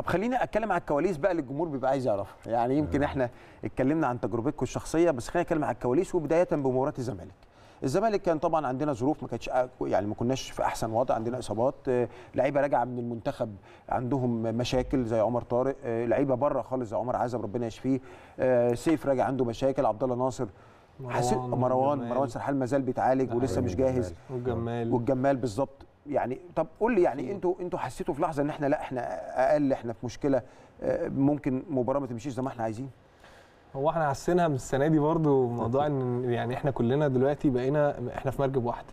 طب خليني اتكلم على الكواليس بقى اللي الجمهور بيبقى عايز يعرفها يعني يمكن احنا اتكلمنا عن تجربتكم الشخصيه بس خلينا نتكلم على الكواليس وبدايه بمباراه الزمالك الزمالك كان طبعا عندنا ظروف ما كانتش يعني ما كناش في احسن وضع عندنا اصابات آه، لعيبه راجعه من المنتخب عندهم مشاكل زي عمر طارق آه، لعيبه بره خالص زي عمر عزب ربنا يشفيه آه، سيف راجع عنده مشاكل عبد الله ناصر مروان مروان, مروان سرحال ما زال بيتعالج ولسه مش جاهز والجمال والجمال بالظبط يعني طب قول لي يعني انتوا انتوا حسيتوا في لحظه ان احنا لا احنا اقل احنا في مشكله آه، ممكن مباراه ما تمشيش زي ما احنا عايزين هو احنا حسيناها من السنه دي برضو موضوع ان يعني احنا كلنا دلوقتي بقينا احنا في مركب واحد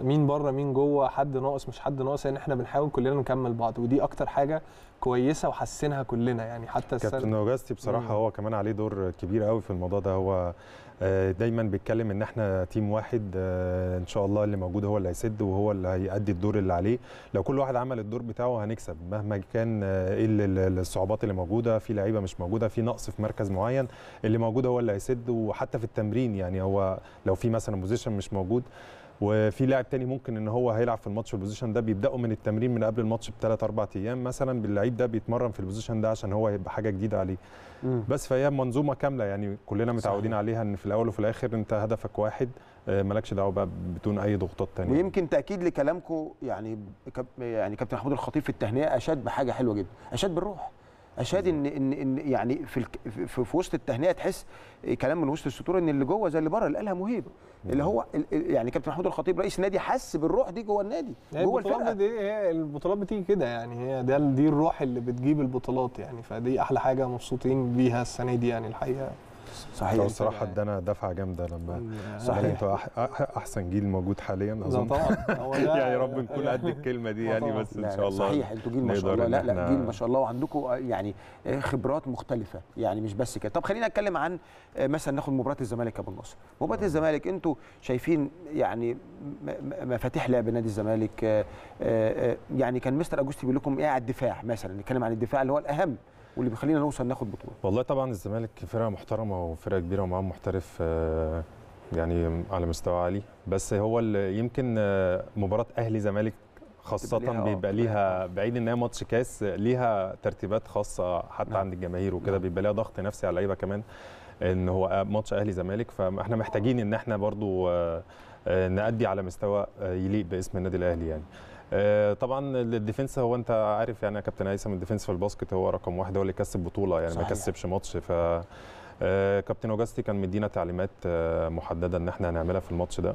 مين بره مين جوه حد ناقص مش حد ناقص يعني احنا بنحاول كلنا نكمل بعض ودي اكتر حاجه كويسه وحسنها كلنا يعني حتى كابتن نوجاستي بصراحه مم. هو كمان عليه دور كبير قوي في الموضوع ده هو آه، دايما بيتكلم ان احنا تيم واحد آه، ان شاء الله اللي موجود هو اللي هيسد وهو اللي هيأدي الدور اللي عليه لو كل واحد عمل الدور بتاعه هنكسب مهما كان آه، ايه الصعوبات اللي موجوده في لعيبه مش موجوده في نقص في مركز معين اللي موجود هو اللي هيسد وحتى في التمرين يعني هو لو في مثلا بوزيشن مش موجود وفي لاعب تاني ممكن ان هو هيلعب في الماتش في البوزيشن ده بيبداوا من التمرين من قبل الماتش بثلاث اربع ايام مثلا باللعيب ده بيتمرن في البوزيشن ده عشان هو هيبقى حاجه جديده عليه مم. بس فهي منظومه كامله يعني كلنا متعودين صحيح. عليها ان في الاول وفي الاخر انت هدفك واحد آه، مالكش دعوه بقى بدون اي ضغوطات تانية ويمكن تاكيد لكلامكم يعني يعني كابتن محمود الخطيب في التهنئه اشاد بحاجه حلوه جدا اشاد بالروح اشاد ان ان ان يعني في في, في وسط التهنئه تحس كلام من وسط السطور ان اللي جوه زي اللي بره اللي قالها مهيب اللي هو يعني كابتن محمود الخطيب رئيس النادي حس بالروح دي جوه النادي جوه الفرقه دي هي البطولات بتيجي كده يعني هي ده دي الروح اللي بتجيب البطولات يعني فدي احلى حاجه مبسوطين بيها السنه دي يعني الحقيقه صحيح الصراحه ادانا دفعه جامده لما صحيح انتوا احسن جيل موجود حاليا اظن طبعا يعني رب نكون قد الكلمه دي يعني بس ان شاء الله صحيح انتوا جيل ما شاء الله لا لا جيل ما شاء الله وعندكم آه، يعني آه، خبرات مختلفه يعني مش بس كده طب خلينا نتكلم عن آه، مثلا ناخد مباراه الزمالك يا ابو النصر مباراه الزمالك انتوا شايفين يعني مفاتيح لعب نادي الزمالك يعني كان مستر اجوستي بيقول لكم ايه على الدفاع مثلا نتكلم عن الدفاع اللي هو الاهم واللي بيخلينا نوصل ناخد بطوله والله طبعا الزمالك فرقه محترمه وفرقه كبيره ومعاهم محترف آه، يعني على مستوى عالي بس هو يمكن آه، مباراه اهلي زمالك خاصة آه، بيبقى ليها بعيد ان هي ماتش كاس ليها ترتيبات خاصة حتى نعم. عند الجماهير وكده نعم. بيبقى ليها ضغط نفسي على اللعيبة كمان ان هو ماتش اهلي زمالك فاحنا محتاجين ان احنا برضو نأدي على مستوى يليق باسم النادي الاهلي يعني آه، طبعا الديفنس هو انت عارف يعني يا كابتن هيثم الديفنس في الباسكت هو رقم واحد هو اللي كسب بطوله يعني صحيح. ما كسبش ماتش ف آه، كابتن اوجاستي كان مدينا تعليمات آه، محدده ان احنا هنعملها في الماتش ده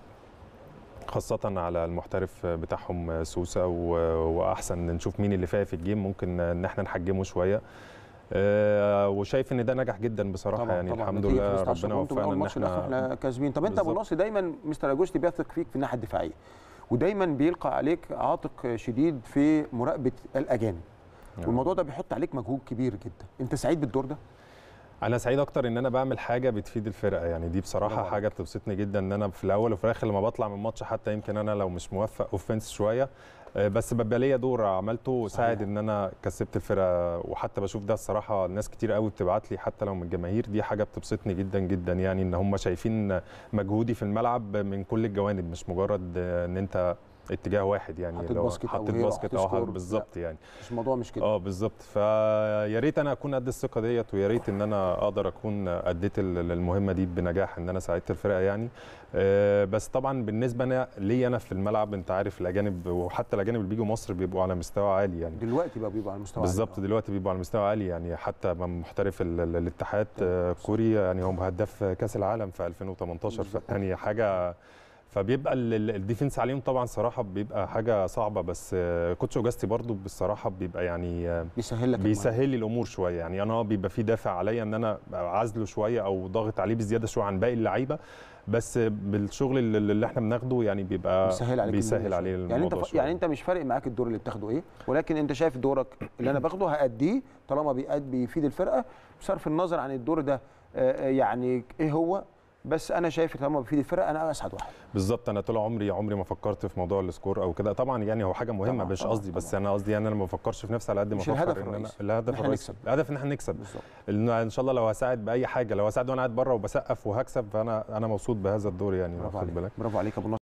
خاصة على المحترف بتاعهم سوسة وأحسن نشوف مين اللي فايق في الجيم ممكن إن احنا نحجمه شوية وشايف ان ده نجح جدا بصراحه طبعًا يعني طبعًا الحمد لله ربنا وفقنا ان احنا كاسبين طب انت ابو ناصر دايما مستر اجوستي بيثق فيك في الناحيه الدفاعيه ودايما بيلقى عليك عاتق شديد في مراقبه الاجانب نعم. والموضوع ده بيحط عليك مجهود كبير جدا انت سعيد بالدور ده انا سعيد اكتر ان انا بعمل حاجه بتفيد الفرقه يعني دي بصراحه حاجه بتبسطني جدا ان انا في الاول وفي الاخر لما بطلع من ماتش حتى يمكن انا لو مش موفق اوفنس شويه آه، بس بيبقى ليا دور عملته ساعد ان انا كسبت الفرقه وحتى بشوف ده الصراحه ناس كتير قوي بتبعت لي حتى لو من الجماهير دي حاجه بتبسطني جدا جدا يعني ان هم شايفين مجهودي في الملعب من كل الجوانب مش مجرد ان انت اتجاه واحد يعني حطيت باسكت حطيت باسكت اه بالظبط يعني مش الموضوع مش كده اه بالظبط فيا ريت انا اكون قد الثقه ديت ويا ريت ان انا اقدر اكون اديت المهمه دي بنجاح ان انا ساعدت الفرقه يعني آه بس طبعا بالنسبه انا ليا انا في الملعب انت عارف الاجانب وحتى الاجانب اللي بيجوا مصر بيبقوا على مستوى عالي يعني دلوقتي بقى بيبقوا على مستوى بالظبط آه. دلوقتي بيبقوا على مستوى عالي يعني حتى محترف الاتحاد طيب، الكوري آه، يعني هو هداف كاس العالم في 2018 فيعني حاجه فبيبقى الديفنس عليهم طبعا صراحه بيبقى حاجه صعبه بس كوتش اوجاستي برضو بالصراحه بيبقى يعني آه، بيسهل لك بيسهل لي الامور شويه يعني انا آه بيبقى في دافع عليا ان انا عازله شويه او ضاغط عليه بزياده شويه عن باقي اللعيبه بس بالشغل اللي احنا بناخده يعني بيبقى بيسهل عليك بيسهل عليه الموضوع يعني انت ف... يعني انت مش فارق معاك الدور اللي بتاخده ايه ولكن انت شايف دورك اللي انا باخده هاديه طالما بيفيد الفرقه بصرف النظر عن الدور ده آه، يعني ايه هو بس انا شايف ان طالما بفيد الفرقه انا اسعد واحد بالظبط انا طول عمري عمري ما فكرت في موضوع السكور او كده طبعا يعني هو حاجه مهمه مش قصدي بس انا قصدي يعني انا ما بفكرش في نفسي على قد ما بفكر الهدف ان انا الهدف نكسب الهدف ان احنا نكسب ان ان شاء الله لو هساعد باي حاجه لو هساعد وانا قاعد بره وبسقف وهكسب فانا انا مبسوط بهذا الدور يعني واخد بالك برافو عليك ابو